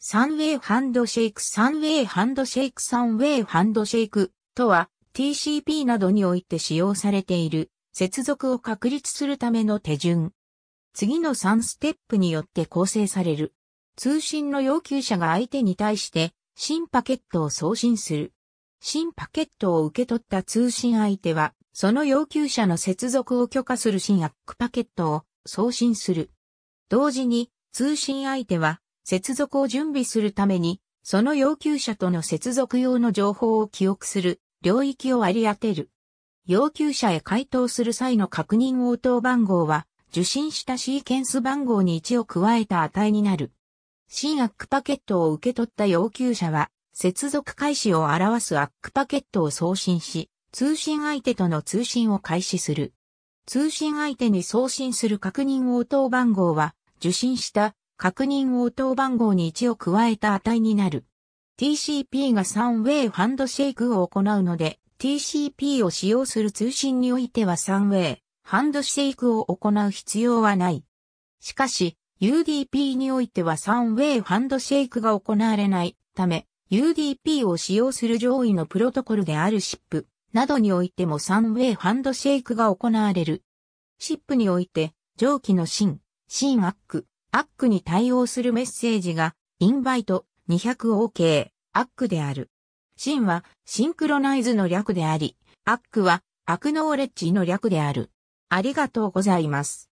サンウェイハンドシェイク、サンウェイハンドシェイク、サンウェイハンドシェイクとは TCP などにおいて使用されている接続を確立するための手順。次の3ステップによって構成される。通信の要求者が相手に対して新パケットを送信する。新パケットを受け取った通信相手は、その要求者の接続を許可する新アックパケットを送信する。同時に通信相手は接続を準備するために、その要求者との接続用の情報を記憶する領域を割り当てる。要求者へ回答する際の確認応答番号は、受信したシーケンス番号に1を加えた値になる。新アックパケットを受け取った要求者は、接続開始を表すアックパケットを送信し、通信相手との通信を開始する。通信相手に送信する確認応答番号は、受信した確認応答番号に1を加えた値になる。TCP が3ウェイハンドシェイクを行うので、TCP を使用する通信においては3ウェイハンドシェイクを行う必要はない。しかし、UDP においては3ウェイハンドシェイクが行われないため、UDP を使用する上位のプロトコルである SIP などにおいても3ウェイハンドシェイクが行われる。SIP において、上記のシン、シンアック、アックに対応するメッセージが、インバイト 200OK、アックである。シンは、シンクロナイズの略であり、アックは、アクノーレッジの略である。ありがとうございます。